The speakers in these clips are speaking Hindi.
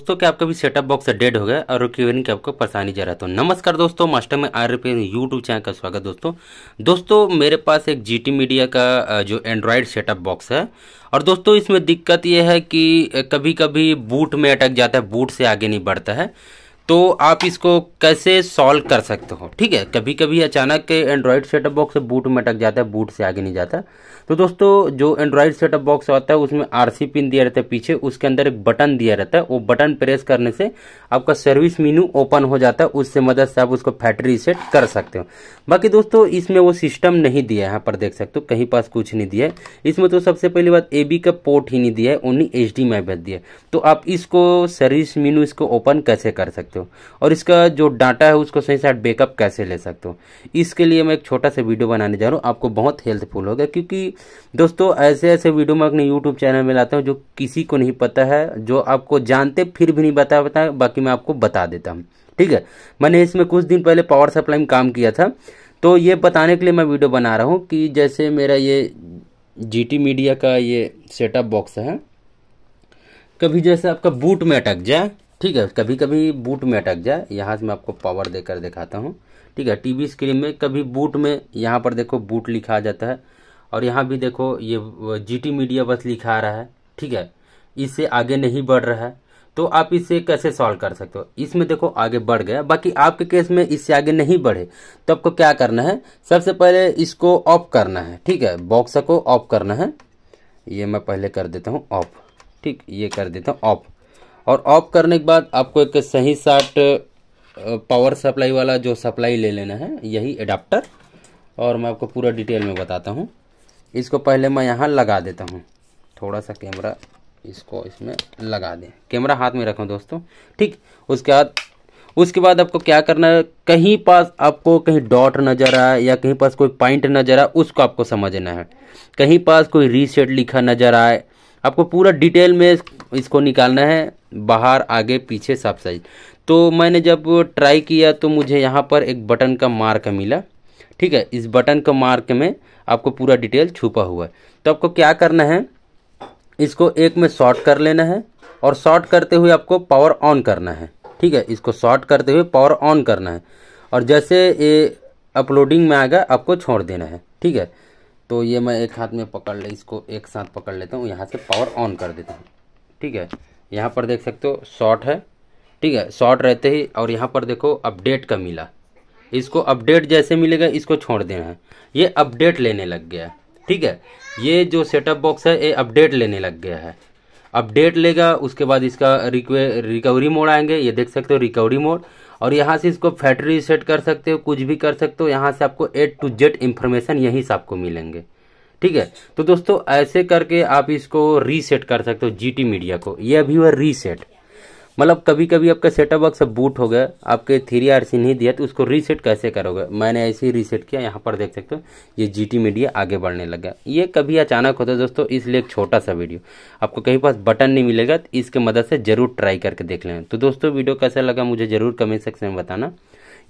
दोस्तों क्या आपका भी सेटअप बॉक्स डेड हो गया और रिक्वेरिंग की आपको परेशानी जा रहा तो था नमस्कार दोस्तों मास्टर में आर रुपये यूट्यूब चैनल का स्वागत दोस्तों दोस्तों मेरे पास एक जीटी मीडिया का जो एंड्रॉयड सेटअप बॉक्स है और दोस्तों इसमें दिक्कत यह है कि कभी कभी बूट में अटक जाता है बूट से आगे नहीं बढ़ता है तो आप इसको कैसे सॉल्व कर सकते हो ठीक है कभी कभी अचानक के एंड्रॉयड सेटअप बॉक्स से बूट में अटक जाता है बूट से आगे नहीं जाता तो दोस्तों जो एंड्रॉयड सेटअप बॉक्स होता है उसमें आरसी पिन दिया रहता है पीछे उसके अंदर एक बटन दिया रहता है वो बटन प्रेस करने से आपका सर्विस मीनू ओपन हो जाता है उससे मदद से आप उसको फैक्ट्री रिसेट कर सकते हो बाकी दोस्तों इसमें वो सिस्टम नहीं दिया है यहाँ पर देख सकते हो कहीं पास कुछ नहीं दिया है इसमें तो सबसे पहली बात ए का पोर्ट ही नहीं दिया है ओनली एच डी दिया है तो आप इसको सर्विस मीनू इसको ओपन कैसे कर सकते हो हो और इसका जो डाटा है उसको सही साथ बैकअप कैसे ले सकते हो इसके लिए मैं एक छोटा सा वीडियो बनाने जा रहा हूँ आपको बहुत हेल्पफुल होगा क्योंकि दोस्तों ऐसे ऐसे वीडियो मैं अपने यूट्यूब चैनल में लाता हूँ जो किसी को नहीं पता है जो आपको जानते फिर भी नहीं बता पता बाकी मैं आपको बता देता हूँ ठीक है मैंने इसमें कुछ दिन पहले पावर सप्लाई में काम किया था तो ये बताने के लिए मैं वीडियो बना रहा हूँ कि जैसे मेरा ये जी मीडिया का ये सेटअप बॉक्स है कभी जैसे आपका बूट में अटक जाए ठीक है कभी कभी बूट में अटक जाए यहाँ से मैं आपको पावर देकर दिखाता हूँ ठीक है टीवी स्क्रीन में कभी बूट में यहाँ पर देखो बूट लिखा जाता है और यहाँ भी देखो ये जीटी मीडिया बस लिखा आ रहा है ठीक है इससे आगे नहीं बढ़ रहा है तो आप इसे कैसे सॉल्व कर सकते हो इसमें देखो आगे बढ़ गया बाकी आपके केस में इससे आगे नहीं बढ़े तो आपको क्या करना है सबसे पहले इसको ऑफ करना है ठीक है बॉक्स को ऑफ करना है ये मैं पहले कर देता हूँ ऑफ ठीक ये कर देता हूँ ऑफ और ऑफ करने के बाद आपको एक सही साठ पावर सप्लाई वाला जो सप्लाई ले लेना है यही एडाप्टर और मैं आपको पूरा डिटेल में बताता हूँ इसको पहले मैं यहाँ लगा देता हूँ थोड़ा सा कैमरा इसको इसमें लगा दें कैमरा हाथ में रखो दोस्तों ठीक उसके बाद उसके बाद आपको क्या करना है कहीं पास आपको कहीं डॉट नज़र आए या कहीं पास कोई पॉइंट नज़र आए उसको आपको समझना है कहीं पास कोई रीसेट लिखा नज़र आए आपको पूरा डिटेल में इसको निकालना है बाहर आगे पीछे सब साइज तो मैंने जब ट्राई किया तो मुझे यहाँ पर एक बटन का मार्क मिला ठीक है इस बटन का मार्क में आपको पूरा डिटेल छुपा हुआ है तो आपको क्या करना है इसको एक में शॉर्ट कर लेना है और शॉर्ट करते हुए आपको पावर ऑन करना है ठीक है इसको शॉर्ट करते हुए पावर ऑन करना है और जैसे ये अपलोडिंग में आएगा आपको छोड़ देना है ठीक है तो ये मैं एक हाथ में पकड़ ले इसको एक साथ पकड़ लेता हूँ यहाँ से पावर ऑन कर देता हूँ ठीक है यहाँ पर देख सकते हो शॉर्ट है ठीक है शॉर्ट रहते ही और यहाँ पर देखो अपडेट का मिला इसको अपडेट जैसे मिलेगा इसको छोड़ देना है ये अपडेट लेने लग गया है ठीक है ये जो सेटअप बॉक्स है ये अपडेट लेने लग गया है अपडेट लेगा उसके बाद इसका रिकवरी मोड आएंगे ये देख सकते हो रिकवरी मोड और यहाँ से इसको फैक्ट्री रिसेट कर सकते हो कुछ भी कर सकते हो यहाँ से आपको ए टू जेड इन्फॉर्मेशन यहीं से आपको मिलेंगे ठीक है तो दोस्तों ऐसे करके आप इसको रीसेट कर सकते हो जीटी मीडिया को ये अभी हुआ रीसेट मतलब कभी कभी आपका सेटअप बॉक्स बूट हो गया आपके थ्री आर सी नहीं दिया तो उसको रीसेट कैसे करोगे मैंने ऐसे ही रीसेट किया यहाँ पर देख सकते हो ये जी टी मीडिया आगे बढ़ने लग गया ये कभी अचानक होता है दोस्तों इसलिए एक छोटा सा वीडियो आपको कहीं पास बटन नहीं मिलेगा तो इसके मदद से ज़रूर ट्राई करके देख लें तो दोस्तों वीडियो कैसा लगा मुझे ज़रूर कमेंट सेक्शन में बताना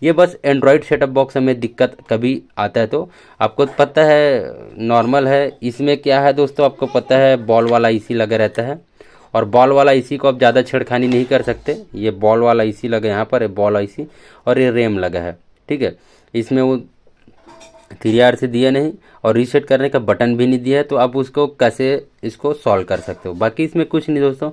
ये बस एंड्रॉयड सेटअप बॉक्स में दिक्कत कभी आता है तो आपको पता है नॉर्मल है इसमें क्या है दोस्तों आपको पता है बॉल वाला इसी लगा रहता है और बॉल वाला इसी को आप ज़्यादा छेड़खानी नहीं कर सकते ये बॉल वाला इसी लगा यहाँ पर बॉल सी और ये रेम लगा है ठीक है इसमें वो थ्री आर से दिया नहीं और रीसेट करने का बटन भी नहीं दिया है तो आप उसको कैसे इसको सॉल्व कर सकते हो बाकी इसमें कुछ नहीं दोस्तों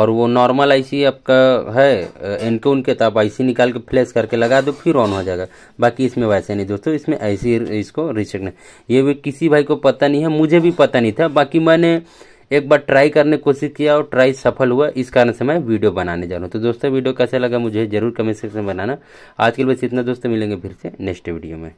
और वो नॉर्मल आईसी आपका है इनके उनके तो आप आई निकाल के फ्लैश करके लगा दो फिर ऑन हो जाएगा बाकी इसमें वैसे नहीं दोस्तों इसमें ऐसी इसको रीसेट नहीं ये भी किसी भाई को पता नहीं है मुझे भी पता नहीं था बाकी मैंने एक बार ट्राई करने की कोशिश किया और ट्राई सफल हुआ इस कारण से मैं वीडियो बनाने जा रहा हूँ तो दोस्तों वीडियो कैसा लगा मुझे जरूर कमेंट सेक्शन में बनाना आज के लिए बस इतना दोस्तों मिलेंगे फिर से नेक्स्ट वीडियो में